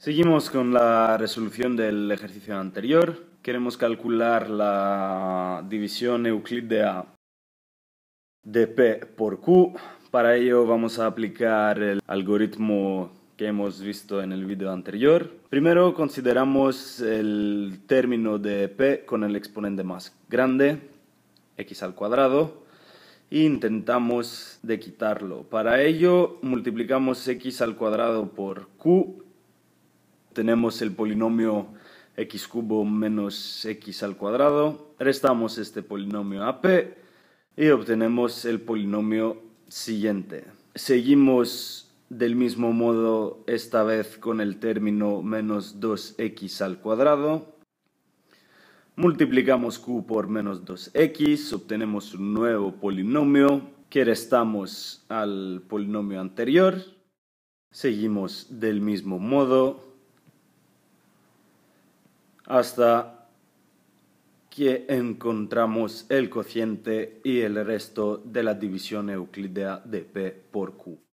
Seguimos con la resolución del ejercicio anterior. Queremos calcular la división euclídea de P por Q. Para ello vamos a aplicar el algoritmo que hemos visto en el video anterior. Primero consideramos el término de P con el exponente más grande, x al cuadrado, e intentamos de quitarlo. Para ello multiplicamos x al cuadrado por Q tenemos el polinomio x cubo menos x al cuadrado, restamos este polinomio a p y obtenemos el polinomio siguiente. Seguimos del mismo modo esta vez con el término menos 2x al cuadrado. Multiplicamos q por menos 2x, obtenemos un nuevo polinomio que restamos al polinomio anterior. Seguimos del mismo modo hasta que encontramos el cociente y el resto de la división euclidea de P por Q.